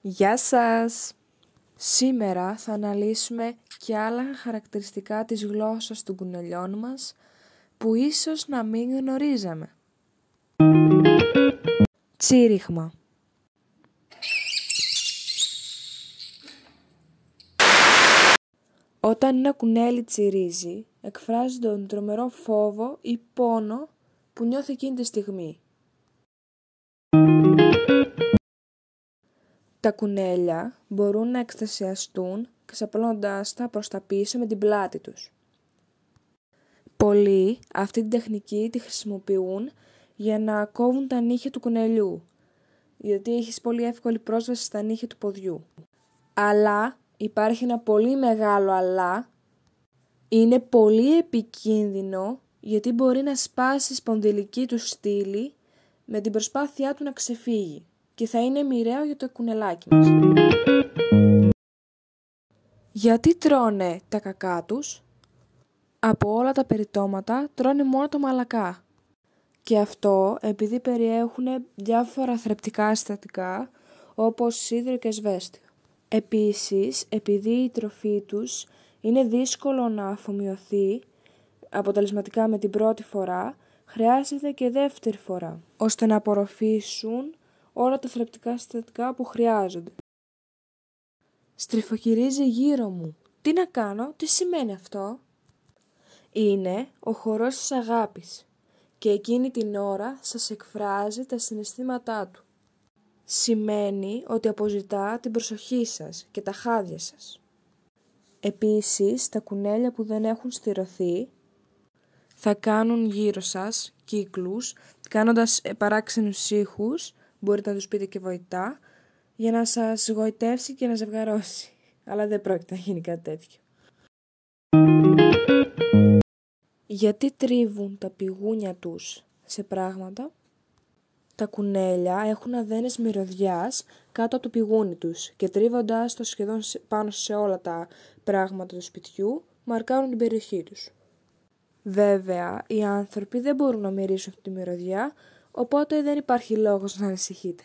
Γεια σας! Σήμερα θα αναλύσουμε και άλλα χαρακτηριστικά της γλώσσας των κουνελιών μας που ίσως να μην γνωρίζαμε. Τσίριχμα Όταν ένα κουνέλι τσιρίζει, εκφράζει τον τρομερό φόβο ή πόνο που νιώθει εκείνη τη στιγμή. Τα κουνέλια μπορούν να εκστασιαστούν ξαπλώνοντας τα προς τα πίσω με την πλάτη τους. Πολλοί αυτή την τεχνική τη χρησιμοποιούν για να κόβουν τα νύχια του κουνελιού, γιατί έχεις πολύ εύκολη πρόσβαση στα νύχια του ποδιού. Αλλά υπάρχει ένα πολύ μεγάλο αλλά, είναι πολύ επικίνδυνο γιατί μπορεί να σπάσει σπονδυλική του στήλη με την προσπάθειά του να ξεφύγει και θα είναι μοιραίο για το κουνελάκι μας. Γιατί τρώνε τα κακά τους? Από όλα τα περιτώματα τρώνε μόνο το μαλακά. Και αυτό επειδή περιέχουν διάφορα θρεπτικά συστατικά όπως σίδηρο και σβέστιο. Επίσης, επειδή η τροφή τους είναι δύσκολο να αφομοιωθεί αποτελεσματικά με την πρώτη φορά, χρειάζεται και δεύτερη φορά, ώστε να απορροφήσουν όλα τα θρεπτικά συστατικά που χρειάζονται. Στριφοκυρίζει γύρω μου. Τι να κάνω, τι σημαίνει αυτό. Είναι ο χορός της αγάπης και εκείνη την ώρα σας εκφράζει τα συναισθήματά του. Σημαίνει ότι αποζητά την προσοχή σας και τα χάδια σας. Επίσης, τα κουνέλια που δεν έχουν στηρωθεί θα κάνουν γύρω σας κύκλους, κάνοντας παράξενους ήχους μπορείτε να τους πείτε και βοητά για να σας γοητεύσει και να ζευγαρώσει. Αλλά δεν πρόκειται να γίνει κάτι τέτοιο. Γιατί τρίβουν τα πηγούνια τους σε πράγματα. Τα κουνέλια έχουν αδένες μυρωδιάς κάτω από το πηγούνι τους και τρίβοντας το σχεδόν πάνω σε όλα τα πράγματα του σπιτιού μαρκάρουν την περιοχή τους. Βέβαια, οι άνθρωποι δεν μπορούν να μυρίσουν αυτή τη μυρωδιά, οπότε δεν υπάρχει λόγος να ανησυχείτε.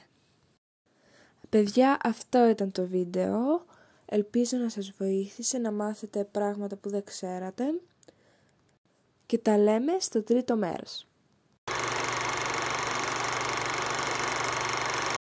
Παιδιά, αυτό ήταν το βίντεο. Ελπίζω να σας βοήθησε να μάθετε πράγματα που δεν ξέρατε. Και τα λέμε στο τρίτο μέρος.